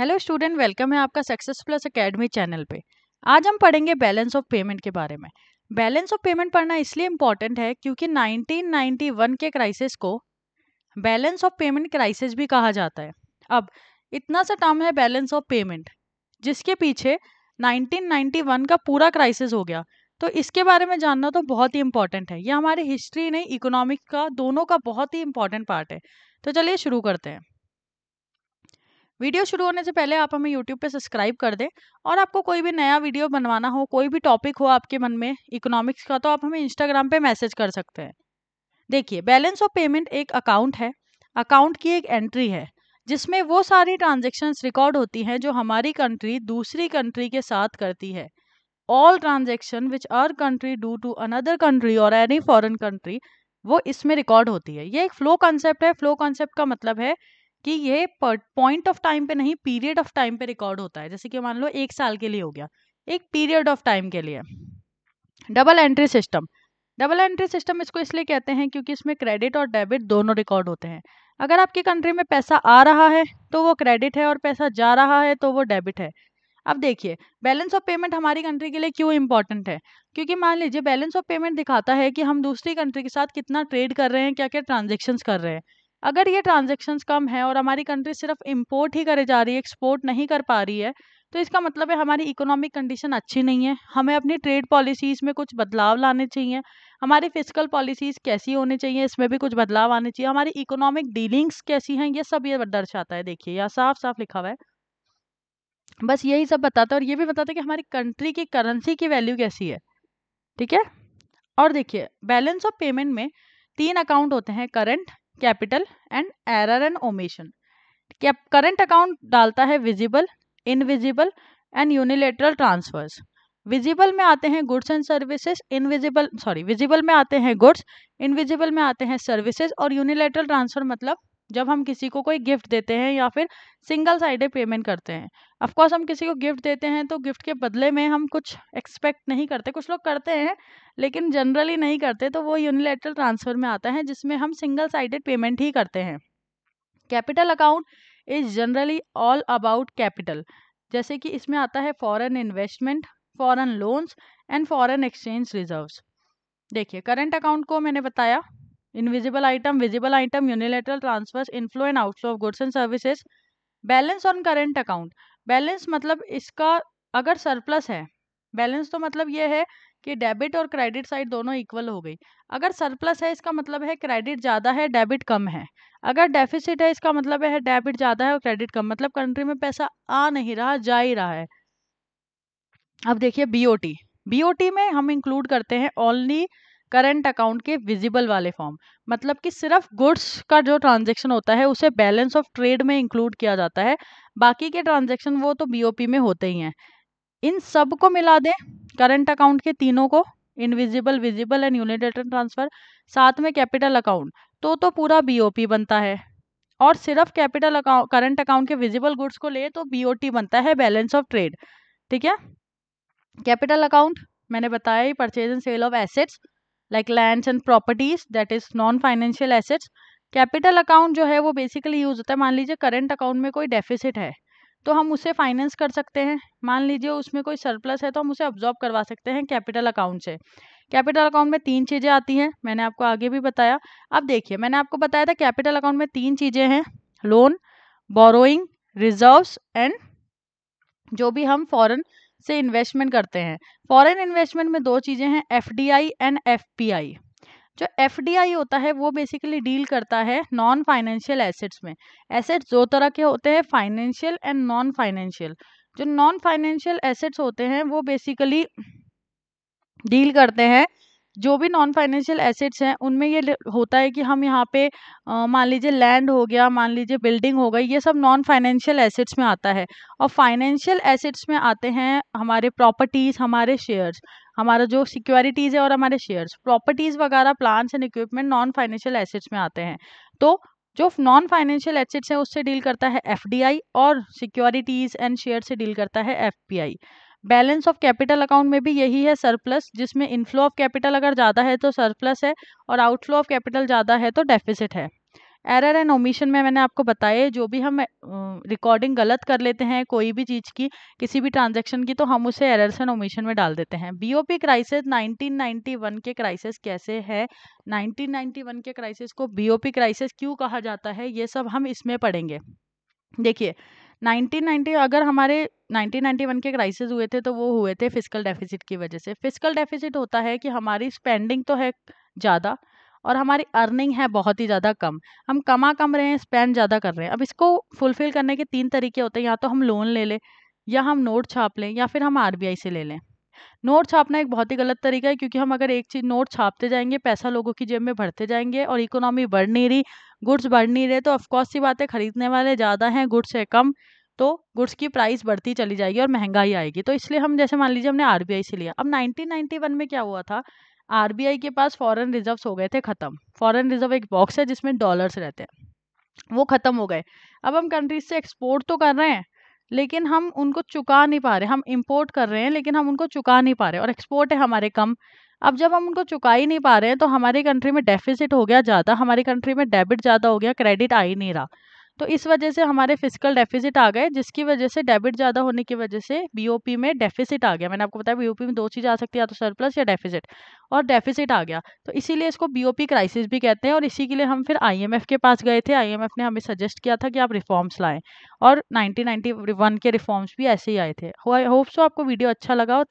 hello student welcome है आपका success plus academy channel पे आज हम पढ़ेंगे बैलेंस ऑफ पेमेंट के बारे में बैलेंस ऑफ पेमेंट पढ़ना इसलिए इम्पॉर्टेंट है क्योंकि 1991 के क्राइसिस को बैलेंस ऑफ पेमेंट क्राइसिस भी कहा जाता है अब इतना सा टर्म है बैलेंस ऑफ पेमेंट जिसके पीछे नाइनटीन का पूरा क्राइसिस हो गया तो इसके बारे में जानना तो बहुत ही इम्पॉर्टेंट है यह हमारी हिस्ट्री नहीं इकोनॉमिक का दोनों का बहुत ही इम्पॉर्टेंट पार्ट है तो चलिए शुरू करते हैं वीडियो शुरू होने से पहले आप हमें यूट्यूब पे सब्सक्राइब कर दें और आपको कोई भी नया वीडियो बनवाना हो कोई भी टॉपिक हो आपके मन में इकोनॉमिक्स का तो आप हमें इंस्टाग्राम पे मैसेज कर सकते हैं देखिए बैलेंस ऑफ पेमेंट एक अकाउंट है अकाउंट की एक एंट्री है जिसमें वो सारी ट्रांजेक्शन्स रिकॉर्ड होती हैं जो हमारी कंट्री दूसरी कंट्री के साथ करती है all transaction which are country do to another country और एनी फॉरन कंट्री वो इसमें रिकॉर्ड होती है ये एक फ्लो कॉन्सेप्ट है फ्लो कॉन्सेप्ट का मतलब है कि ये पॉइंट ऑफ टाइम पे नहीं पीरियड ऑफ टाइम पे रिकॉर्ड होता है जैसे कि मान लो एक साल के लिए हो गया एक पीरियड ऑफ टाइम के लिए double entry system double entry system इसको इसलिए कहते हैं क्योंकि इसमें क्रेडिट और डेबिट दोनों रिकॉर्ड होते हैं अगर आपकी कंट्री में पैसा आ रहा है तो वो क्रेडिट है और पैसा जा रहा है तो वो डेबिट है अब देखिए बैलेंस ऑफ पेमेंट हमारी कंट्री के लिए क्यों इंपॉर्टेंट है क्योंकि मान लीजिए बैलेंस ऑफ पेमेंट दिखाता है कि हम दूसरी कंट्री के साथ कितना ट्रेड कर रहे हैं क्या क्या ट्रांजेक्शन कर रहे हैं अगर ये ट्रांजेक्शन्स कम है और हमारी कंट्री सिर्फ इम्पोर्ट ही करे जा रही है एक्सपोर्ट नहीं कर पा रही है तो इसका मतलब है हमारी इकोनॉमिक कंडीशन अच्छी नहीं है हमें अपनी ट्रेड पॉलिसीज़ में कुछ बदलाव लाने चाहिए हमारी फिजिकल पॉलिसीज़ कैसी होनी चाहिए इसमें भी कुछ बदलाव आने चाहिए हमारी इकोनॉमिक डीलिंग्स कैसी हैं ये सब ये दर्शाता है देखिए यहाँ साफ साफ लिखा हुआ है बस यही सब बताता है और ये भी बताता है कि हमारी कंट्री की करेंसी की वैल्यू कैसी है ठीक है और देखिए बैलेंस ऑफ पेमेंट में तीन अकाउंट होते हैं current capital and error and omission current account डालता है visible invisible and unilateral transfers visible में आते हैं goods and services invisible sorry visible में आते हैं गुड्स इनविजिबल में आते हैं सर्विसेज और यूनिलेटरल ट्रांसफर मतलब जब हम किसी को कोई गिफ्ट देते हैं या फिर सिंगल साइडेड पेमेंट करते हैं ऑफ कोर्स हम किसी को गिफ्ट देते हैं तो गिफ्ट के बदले में हम कुछ एक्सपेक्ट नहीं करते कुछ लोग करते हैं लेकिन जनरली नहीं करते तो वो यूनिलेटरल ट्रांसफ़र में आता है जिसमें हम सिंगल साइडेड पेमेंट ही करते हैं capital account is generally all about capital जैसे कि इसमें आता है foreign investment foreign loans and foreign exchange reserves देखिए करंट अकाउंट को मैंने बताया invisible item visible item unilateral transfers inflow and outflow of goods and services balance on current account balance मतलब इसका अगर सरप्लस है बैलेंस तो मतलब ये है कि डेबिट और क्रेडिट साइड दोनों इक्वल हो गई अगर सरप्लस है इसका मतलब है क्रेडिट ज़्यादा है डेबिट कम है अगर डेफिसिट है इसका मतलब है डेबिट ज़्यादा है और क्रेडिट कम मतलब कंट्री में पैसा आ नहीं रहा जा ही रहा है अब देखिए बीओटी बीओटी में हम इंक्लूड करते हैं ओनली करंट अकाउंट के विजिबल वाले फॉर्म मतलब कि सिर्फ गुड्स का जो ट्रांजेक्शन होता है उसे बैलेंस ऑफ ट्रेड में इंक्लूड किया जाता है बाकी के ट्रांजेक्शन वो तो बीओपी में होते ही हैं इन सब को मिला दें करंट अकाउंट के तीनों को invisible visible and unit return transfer साथ में कैपिटल अकाउंट तो तो पूरा बी बनता है और सिर्फ कैपिटल अकाउंट करंट अकाउंट के विजिबल गुड्स को ले तो बी बनता है बैलेंस ऑफ ट्रेड ठीक है कैपिटल अकाउंट मैंने बताया ही purchase and sale of assets like land and properties that is non financial assets capital account जो है वो बेसिकली यूज होता है मान लीजिए करंट अकाउंट में कोई डेफिसिट है तो हम उसे फाइनेंस कर सकते हैं मान लीजिए उसमें कोई सरप्लस है तो हम उसे ऑब्जॉर्व करवा सकते हैं कैपिटल अकाउंट से कैपिटल अकाउंट में तीन चीज़ें आती हैं मैंने आपको आगे भी बताया अब देखिए मैंने आपको बताया था कैपिटल अकाउंट में तीन चीज़ें हैं लोन बोरोइंग रिजर्व्स एंड जो भी हम फॉरेन से इन्वेस्टमेंट करते हैं फॉरेन इन्वेस्टमेंट में दो चीज़ें हैं एफ एंड एफ जो एफ होता है वो बेसिकली डील करता है नॉन फाइनेंशियल एसेट्स में एसेट्स दो तरह के होते हैं फाइनेंशियल एंड नॉन फाइनेंशियल जो नॉन फाइनेंशियल एसेट्स होते हैं वो बेसिकली डील करते हैं जो भी नॉन फाइनेंशियल एसेट्स हैं उनमें ये होता है कि हम यहाँ पे मान लीजिए लैंड हो गया मान लीजिए बिल्डिंग हो गई ये सब नॉन फाइनेंशियल एसेट्स में आता है और फाइनेंशियल एसेट्स में आते हैं हमारे प्रॉपर्टीज़ हमारे शेयर्स हमारा जो सिक्योरिटीज़ है और हमारे शेयर्स प्रॉपर्टीज़ वगैरह plans and equipment non financial assets में आते हैं तो जो नॉन फाइनेंशियल एसेट्स हैं उससे डील करता है एफ और सिक्योरिटीज़ एंड शेयर से डील करता है F balance of capital account में भी यही है सरप्लस जिसमें इनफ्लो ऑफ कैपिटल अगर ज़्यादा है तो सरप्लस है और आउटफ्लो ऑफ कैपिटल ज़्यादा है तो डेफिसिट है एरर एंड ओमिशन में मैंने आपको बताया जो भी हम रिकॉर्डिंग गलत कर लेते हैं कोई भी चीज़ की किसी भी ट्रांजैक्शन की तो हम उसे एरर्स एंड ओमिशन में डाल देते हैं बीओपी क्राइसिस 1991 के क्राइसिस कैसे है 1991 के क्राइसिस को बीओपी क्राइसिस क्यों कहा जाता है ये सब हम इसमें पढ़ेंगे देखिए 1990 अगर हमारे 1991 के क्राइसिस हुए थे तो वो हुए थे फिजिकल डेफिसिट की वजह से फिजिकल डेफिसिट होता है कि हमारी स्पेंडिंग तो है ज़्यादा और हमारी अर्निंग है बहुत ही ज़्यादा कम हम कमा कम रहे हैं स्पेंड ज़्यादा कर रहे हैं अब इसको फुलफिल करने के तीन तरीके होते हैं या तो हम लोन ले लें या हम नोट छाप लें या फिर हम आर से ले लें नोट छापना एक बहुत ही गलत तरीका है क्योंकि हम अगर एक चीज़ नोट छापते जाएंगे पैसा लोगों की जेब में भरते जाएंगे और इकोनॉमी बढ़ नहीं रही गुड्स बढ़ नहीं रहे तो ऑफकोर्स सी बात है खरीदने वाले ज़्यादा हैं गुड्स से कम तो गुड्स की प्राइस बढ़ती चली जाएगी और महंगाई आएगी तो इसलिए हम जैसे मान लीजिए हमने आर से लिया अब नाइनटीन में क्या हुआ था आर के पास फॉरन रिजर्व हो गए थे ख़त्म फॉरन रिजर्व एक बॉक्स है जिसमें डॉलर्स रहते हैं वो ख़त्म हो गए अब हम कंट्रीज से एक्सपोर्ट तो कर रहे हैं लेकिन हम उनको चुका नहीं पा रहे हम इम्पोर्ट कर रहे हैं लेकिन हम उनको चुका नहीं पा रहे और एक्सपोर्ट है हमारे कम अब जब हम उनको चुका ही नहीं पा रहे हैं तो हमारी कंट्री में डेफिसिट हो गया ज़्यादा हमारी कंट्री में डेबिट ज़्यादा हो गया क्रेडिट आ ही नहीं रहा तो इस वजह से हमारे फिजिकल डेफिसिट आ गए जिसकी वजह से डेबिट ज़्यादा होने की वजह से बीओपी में डेफिसिट आ गया मैंने आपको बताया बीओपी में दो चीज़ आ सकती है या तो सरप्लस या डेफिसिट और डेफिसिट आ गया तो इसीलिए इसको बीओपी क्राइसिस भी कहते हैं और इसी के लिए हम फिर आईएमएफ के पास गए थे आई ने हमें सजेस्ट किया था कि आप रिफॉर्म्स लाएँ और नाइनटीन के रिफॉर्म्स भी ऐसे ही आए थे होप सो आपको वीडियो अच्छा लगा